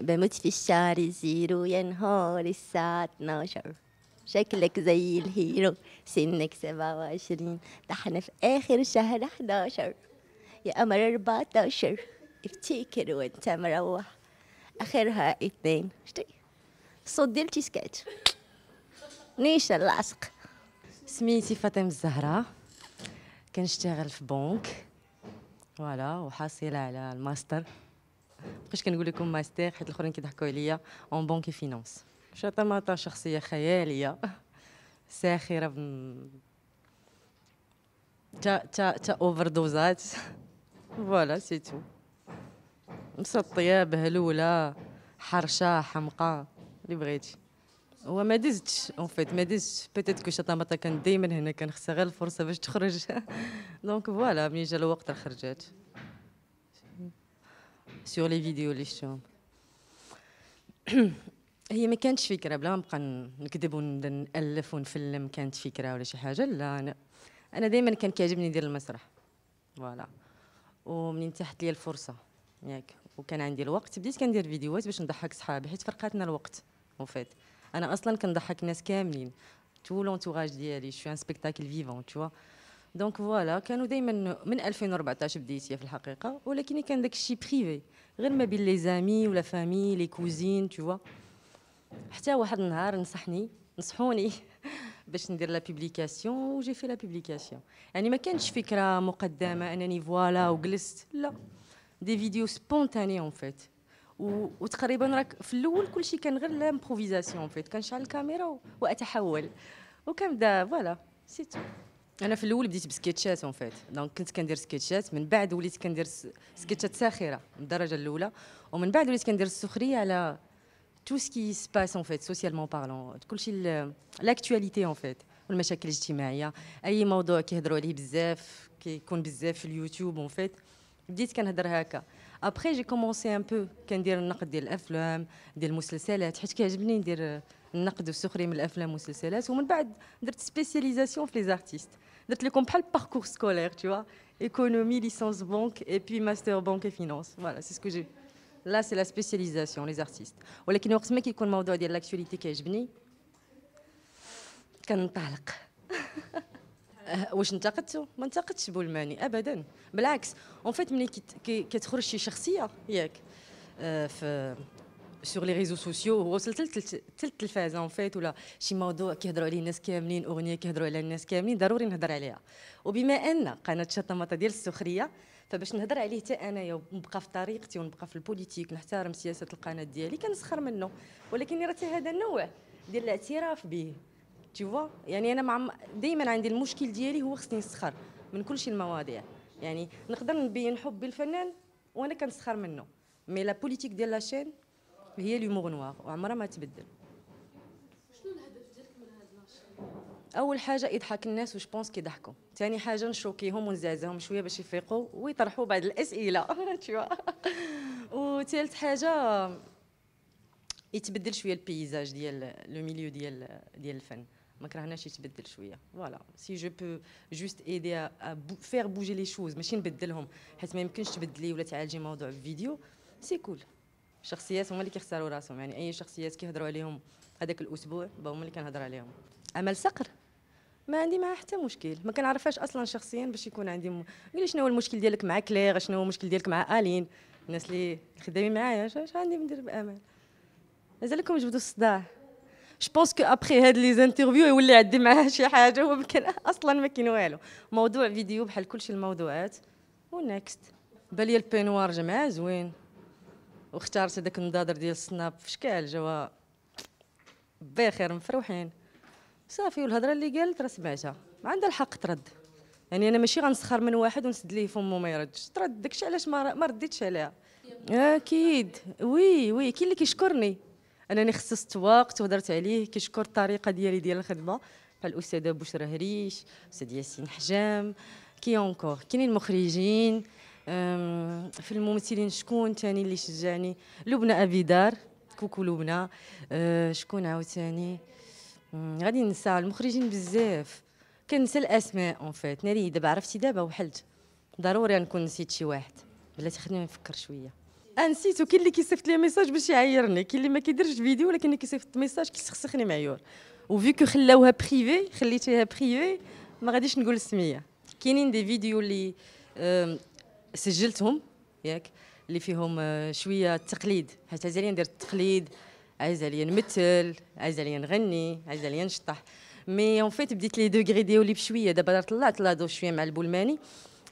بموت في الشعر زيرو يا نهار الساعة 12 شكلك زي الهيرو سنك 27 ده احنا في آخر شهر 11 يا قمر 14 افتكر وانت مروح آخرها اثنين اشتري صوت ديال تيسكات نيشان سميتي فاطمة الزهراء كنشتغل في بنك فوالا وحاصله على الماستر مابقيتش كنقول لكم ماستر حيت الاخرين كيضحكوا عليا اون بنك فينانس شطماطه شخصيه خياليه ساخره تا تا تا اوفر دوزات فوالا سي تو مسطيه بهلوله حرشه حمقى اللي بغيتي وما دزتش اون فيت ما دزتش بيتيت كو شطامطه كانت دائما هنا كان خصها غير الفرصه باش تخرج دونك فوالا ملي جا الوقت خرجت سيغ لي فيديو اللي شفتهم هي ما كانتش فكره بلا ما نبقى نكذب ونبدا نالف ونفلم كانت فكره ولا شي حاجه لا انا انا دائما كان كيعجبني ندير المسرح فوالا ومنين تحت لي الفرصه ياك وكان عندي الوقت بديت كندير فيديوهات باش نضحك صحابي حيت فرقاتنا الوقت وفات انا اصلا كنضحك الناس كاملين تو لونتوراج ديالي شو ان سبيكتاكل فيفون تو دونك فوالا كانوا دائما من 2014 بديت في الحقيقه ولكن كان داك الشيء بريفي غير ما بين لي زامي ولا فامي لي كوزين تو حتى واحد النهار نصحني نصحوني باش ندير لا بوبليكاسيون وجي في لا بوبليكاسيون يعني ما كانتش فكره مقدمه انني فوالا وجلست لا دي فيديو سبونتاني اون فيت وتقريبا راك في الاول كل شيء كان غير لامبروفيزاسيون فيت كنشعل الكاميرا واتحول واتحول وكنبدا فوالا سيتو انا في الاول بديت بسكيتشات اون فيت دونك كنت كندير سكيتشات من بعد وليت كندير سكيتشات ساخره من الدرجه الاولى ومن بعد وليت كندير السخريه على تو سكي سباس اون فيت سوسيالمون بارلون شيء لاكتواليتي اون فيت والمشاكل الاجتماعيه اي موضوع كيهضروا عليه بزاف كيكون بزاف في اليوتيوب اون فيت بديت كنهضر هكا Après, j'ai commencé un peu à dire que je suis venu à dire que je suis dire que je suis venu à dire que je et venu à dire spécialisation je les artistes. à dire que parcours scolaire, je et puis master banque et finance. Voilà, c'est ce que j'ai. que artistes. que l'actualité أه، واش انتقدته ما انتقدتش بولماني ابدا بالعكس اون فيت ملي كتخرج شي شخصيه ياك أه، في سور لي ريزو سوسيو وصلت حتى اون فيت ولا شي موضوع كيهضروا عليه الناس كاملين اغنيه كيهضروا عليها الناس كاملين ضروري نهضر عليها وبما ان قناه شطمطه ديال السخريه فباش نهضر عليه حتى انايا ونبقى في طريقتي ونبقى في البوليتيك نحترم سياسه القناه ديالي كنسخر منه ولكن راه هذا النوع ديال الاعتراف به تيوا يعني انا مع دائما عندي المشكل ديالي هو خصني نسخر من كلشي المواضيع يعني نقدر نبين حبي الفنان وانا كنسخر منه مي لا بوليتيك ديال لاشين هي لومور نوار وعمرها ما تبدل شنو الهدف ديالك من هاد النشاط اول حاجه يضحك الناس وش بونس كيضحكوا ثاني حاجه نشوكيهم ونزعزعهم شويه باش يفيقوا ويطرحوا بعض الاسئله تشوا وثالث حاجه يتبدل شويه البيزاج ديال لو ميليو ديال ديال الفن ما كرهناش يتبدل شويه فوالا سي جو بو جوست ايدي فير بوجي لي شوز ماشي نبدلهم حيت ما يمكنش تبدلي ولا تعالجي موضوع في فيديو سي كول شخصيات الشخصيات هما اللي كيختاروا راسهم يعني اي شخصيات كيهضروا عليهم هذاك الاسبوع هما اللي كنهضر عليهم امل صقر ما عندي معاه حتى مشكل ما كنعرفهاش اصلا شخصيا باش يكون عندي م... قولي شنو هو المشكل ديالك مع كلير شنو هو المشكل ديالك مع الين الناس اللي خدامين معايا اش عندي ندير بامل لكم جبدوا الصداع جو بونس كو ابخي هاد لي زانترفيو يولي عندي معاه شي حاجه ويمكن اصلا ما كاين والو موضوع فيديو بحال كلشي الموضوعات ونكست بالي البينوار جمع زوين واختارت هذاك النضاضر ديال السناب في شكال جوا بخير مفروحين صافي والهضره اللي قالت راه سمعتها عندها الحق ترد يعني انا ماشي غنسخر من واحد ونسد ليه فمه ما يردش ترد داكشي علاش ما رديتش عليها اكيد وي وي كاين اللي كيشكرني انني خصصت وقت وهضرت عليه كيشكر الطريقه ديالي ديال الخدمه بحال الاستاذه بشرى هريش الاستاذ ياسين حجام كي اونكور كاينين مخرجين في الممثلين شكون تاني اللي شجعني لبنى ابي دار كوكو لبنى أه، شكون عاوتاني غادي ننسى المخرجين بزاف كنسى الاسماء اون فيت ناري دابا عرفتي دابا وحلت ضروري نكون نسيت شي واحد بلاتي خليني نفكر شويه انسيتو كاين اللي كيصيفط لي ميساج باش يعيرني كاين اللي ما كيديرش فيديو ولكن اللي كيصيفط ميساج كيسخسخني معيور وفي كو خلاوها بريفي خليتيها بريفي ما غاديش نقول السميه كاينين دي فيديو اللي سجلتهم ياك اللي فيهم آه، شويه تقليد حيت عايز عليا ندير التقليد عايز عليا نمثل عايز عليا نغني عايز عليا نشطح مي اون فيت بديت لي دوغري ديالي بشويه دابا طلعت لادو شويه مع البولماني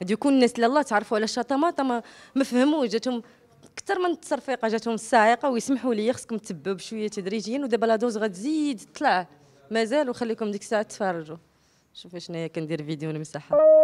دوكو الناس لا الله تعرفوا على الشطامه ما فهموش جاتهم اكثر من التصرفيقه جاتهم السائقه ويسمحوا لي خصكم تبعوا بشويه تدريجيا ودابا لا دوز غتزيد طلع مازال وخليكم ديك الساعه تفرجوا شوفوا شنو هي كندير فيديو المساحه